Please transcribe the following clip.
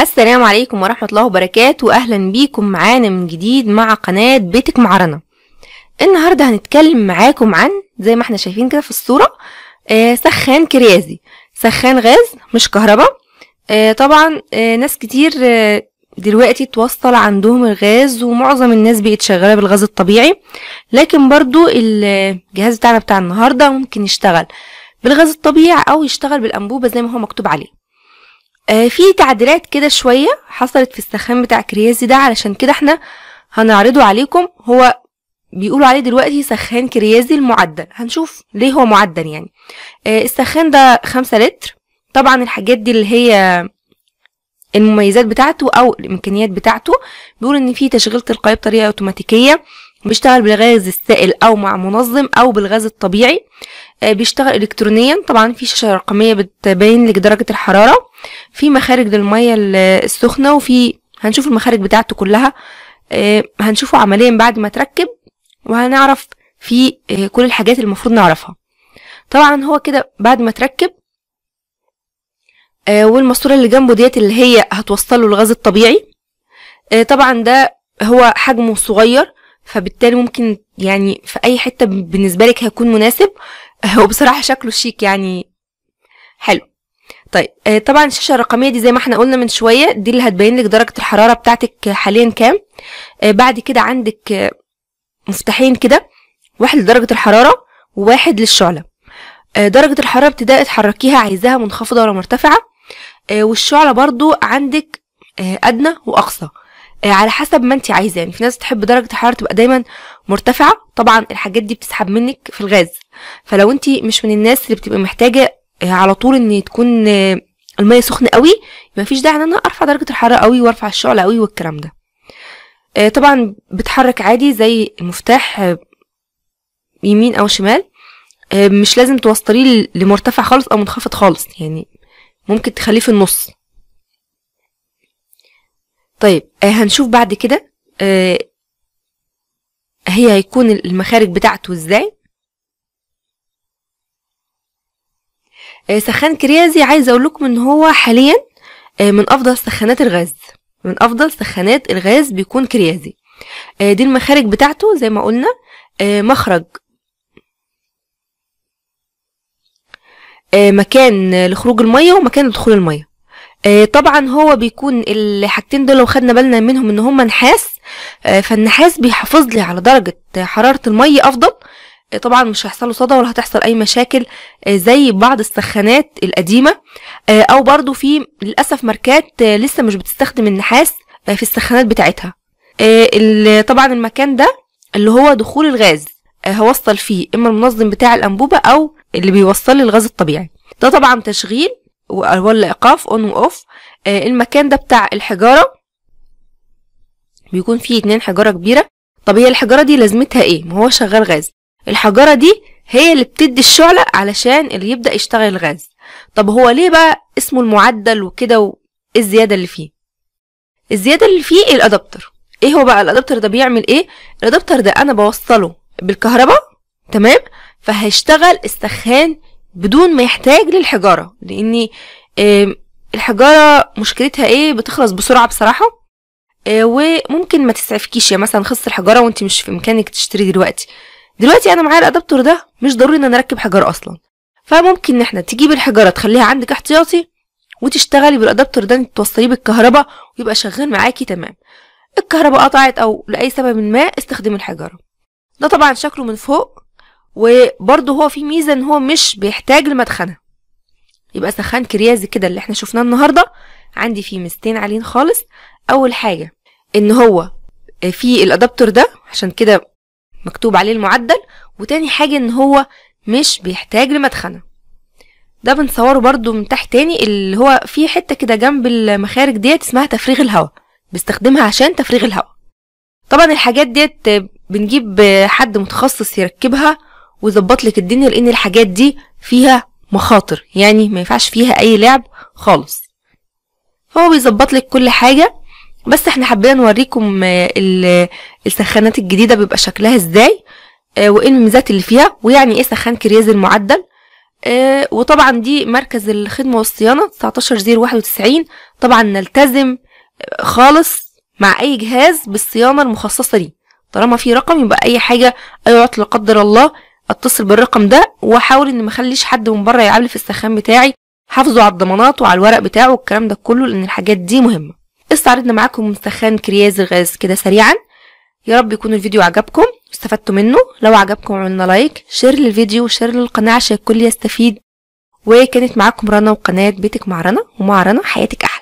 السلام عليكم ورحمة الله وبركاته وأهلا بيكم معانا من جديد مع قناة بيتك مع رنا النهاردة هنتكلم معاكم عن زي ما احنا شايفين كده في الصورة آه سخان كريازي سخان غاز مش كهرباء آه طبعا آه ناس كتير آه دلوقتي توصل عندهم الغاز ومعظم الناس بقت شغالة بالغاز الطبيعي لكن برضو الجهاز بتاعنا بتاع النهاردة ممكن يشتغل بالغاز الطبيعي او يشتغل بالانبوبة زي ما هو مكتوب عليه آه في تعديلات كده شوية حصلت في السخان بتاع كريازي ده علشان كده احنا هنعرضه عليكم هو بيقولوا عليه دلوقتي سخان كريازي المعدل هنشوف ليه هو معدل يعني آه السخان ده خمسة لتر طبعا الحاجات دي اللي هي المميزات بتاعته او الامكانيات بتاعته بيقول ان فيه تشغيل تلقائي بطريقه اوتوماتيكيه بيشتغل بالغاز السائل او مع منظم او بالغاز الطبيعي آه، بيشتغل الكترونيا طبعا في شاشه رقميه بتبين لك درجه الحراره في مخارج للميه السخنه وفي هنشوف المخارج بتاعته كلها آه، هنشوفه عمليا بعد ما تركب وهنعرف في آه، كل الحاجات المفروض نعرفها طبعا هو كده بعد ما تركب والماسوره اللي جنبه ديت اللي هي هتوصله الغاز الطبيعي طبعا ده هو حجمه صغير فبالتالي ممكن يعني في اي حته بالنسبه لك هيكون مناسب وبصراحه شكله شيك يعني حلو طيب آه، طبعا الشاشه الرقميه دي زي ما احنا قلنا من شويه دي اللي هتبين لك درجه الحراره بتاعتك حاليا كام آه، بعد كده عندك آه، مفتاحين كده واحد لدرجه الحراره وواحد للشعله درجه الحراره ابتدائي تحركيها عايزاها منخفضه ولا مرتفعه والشعله برضو عندك ادنى واقصى آه، على حسب ما انت عايزاه يعني في ناس تحب درجه الحراره تبقى دايما مرتفعه طبعا الحاجات دي بتسحب منك في الغاز فلو انت مش من الناس اللي بتبقى محتاجه آه، على طول ان تكون آه، الميه سخنه قوي ما فيش داعي ان انا ارفع درجه الحراره قوي وارفع الشعله قوي والكلام ده طبعا بتحرك عادي زي المفتاح يمين او شمال مش لازم توصليه لمرتفع خالص او منخفض خالص يعني ممكن تخليه في النص طيب آه، هنشوف بعد كده آه، هي هيكون المخارج بتاعته ازاي آه، سخان كريازي عايزه اقول لكم ان هو حاليا من افضل سخانات الغاز من افضل سخانات الغاز بيكون كريازي دي المخارج بتاعته زي ما قلنا مخرج مكان لخروج الميه ومكان لدخول الميه آه، طبعا هو بيكون الحاجتين دول لو خدنا بالنا منهم ان هما نحاس آه، فالنحاس بيحافظ لي على درجة حرارة المية افضل آه، طبعا مش هيحصل له صدى ولا هتحصل اي مشاكل زي بعض السخانات القديمة او برضو في للأسف ماركات لسه مش بتستخدم النحاس في السخانات بتاعتها طبعا المكان ده اللي هو دخول الغاز هوصل فيه اما المنظم بتاع الانبوبة او اللي بيوصل الغاز الطبيعي ده طبعا تشغيل ولا ايقاف اون آه، واوف المكان ده بتاع الحجاره بيكون فيه اتنين حجاره كبيره طب هي الحجاره دي لازمتها ايه ما هو شغال غاز الحجاره دي هي اللي بتدي الشعله علشان اللي يبدا يشتغل الغاز طب هو ليه بقى اسمه المعدل وكده وايه الزياده اللي فيه الزياده اللي فيه الادابتر ايه هو بقى الادابتر ده بيعمل ايه الادابتر ده انا بوصله بالكهرباء تمام فهيشتغل السخان بدون ما يحتاج للحجارة لأن الحجارة مشكلتها ايه بتخلص بسرعة بصراحة آه، وممكن ما تسعفكيش يعني مثلا خص الحجارة وانت مش في امكانك تشتري دلوقتي دلوقتي انا معايا الادابتور ده مش ضروري ان انا اركب حجارة اصلا فممكن ان احنا تجيب الحجارة تخليها عندك احتياطي وتشتغلي بالادابتور ده توصليه بالكهرباء ويبقى شغال معاكي تمام الكهرباء قطعت او لاي سبب ما استخدمي الحجارة ده طبعا شكله من فوق وبرضه هو في ميزه ان هو مش بيحتاج لمدخنه يبقى سخان كريازي كده اللي احنا شفناه النهارده عندي فيه ميزتين عاليين خالص اول حاجه ان هو في الادابتر ده عشان كده مكتوب عليه المعدل وتاني حاجه ان هو مش بيحتاج لمدخنه ده بنصوره برضو من تحت تاني اللي هو في حته كده جنب المخارج ديت اسمها تفريغ الهواء بيستخدمها عشان تفريغ الهواء طبعا الحاجات ديت بنجيب حد متخصص يركبها ويظبط لك الدنيا لان الحاجات دي فيها مخاطر يعني ما ينفعش فيها اي لعب خالص فهو بيظبط لك كل حاجه بس احنا حبينا نوريكم آه، السخانات الجديده بيبقى شكلها ازاي آه، وايه الميزات اللي فيها ويعني ايه سخان كرياز المعدل آه، وطبعا دي مركز الخدمه والصيانه 19091 طبعا نلتزم خالص مع اي جهاز بالصيانه المخصصه ليه طالما في رقم يبقى اي حاجه اي أيوة، عطل لا قدر الله اتصل بالرقم ده واحاول ان ما اخليش حد من بره يلعب في السخان بتاعي حافظوا على الضمانات وعلى الورق بتاعه والكلام ده كله لان الحاجات دي مهمه استعرضنا معاكم سخان كرياز الغاز كده سريعا يا رب يكون الفيديو عجبكم واستفدتوا منه لو عجبكم عملنا لايك شير للفيديو وشير للقناه عشان الكل يستفيد وكانت معاكم رنا وقناه بيتك مع رنا ومع رنا حياتك احلى